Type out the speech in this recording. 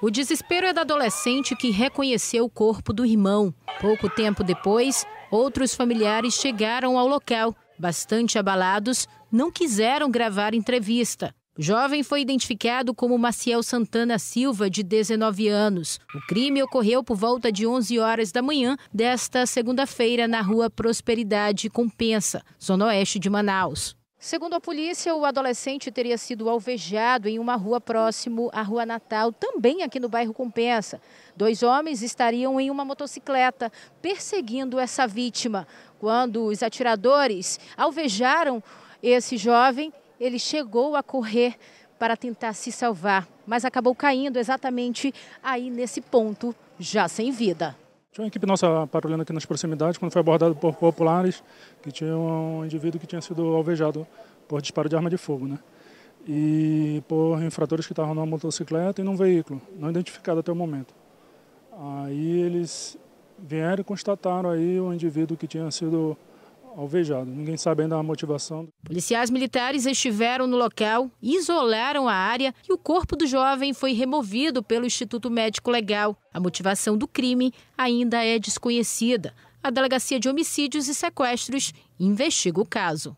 O desespero é da adolescente que reconheceu o corpo do irmão. Pouco tempo depois, outros familiares chegaram ao local. Bastante abalados, não quiseram gravar entrevista. O jovem foi identificado como Maciel Santana Silva, de 19 anos. O crime ocorreu por volta de 11 horas da manhã desta segunda-feira na rua Prosperidade Compensa, zona oeste de Manaus. Segundo a polícia, o adolescente teria sido alvejado em uma rua próximo à Rua Natal, também aqui no bairro Compensa. Dois homens estariam em uma motocicleta perseguindo essa vítima. Quando os atiradores alvejaram esse jovem, ele chegou a correr para tentar se salvar, mas acabou caindo exatamente aí nesse ponto, já sem vida. Tinha uma equipe nossa patrulhando aqui nas proximidades, quando foi abordado por populares, que tinha um indivíduo que tinha sido alvejado por disparo de arma de fogo, né? E por infratores que estavam numa motocicleta e num veículo, não identificado até o momento. Aí eles vieram e constataram aí o indivíduo que tinha sido alvejado, ninguém sabe ainda a motivação. Policiais militares estiveram no local, isolaram a área e o corpo do jovem foi removido pelo Instituto Médico Legal. A motivação do crime ainda é desconhecida. A Delegacia de Homicídios e Sequestros investiga o caso.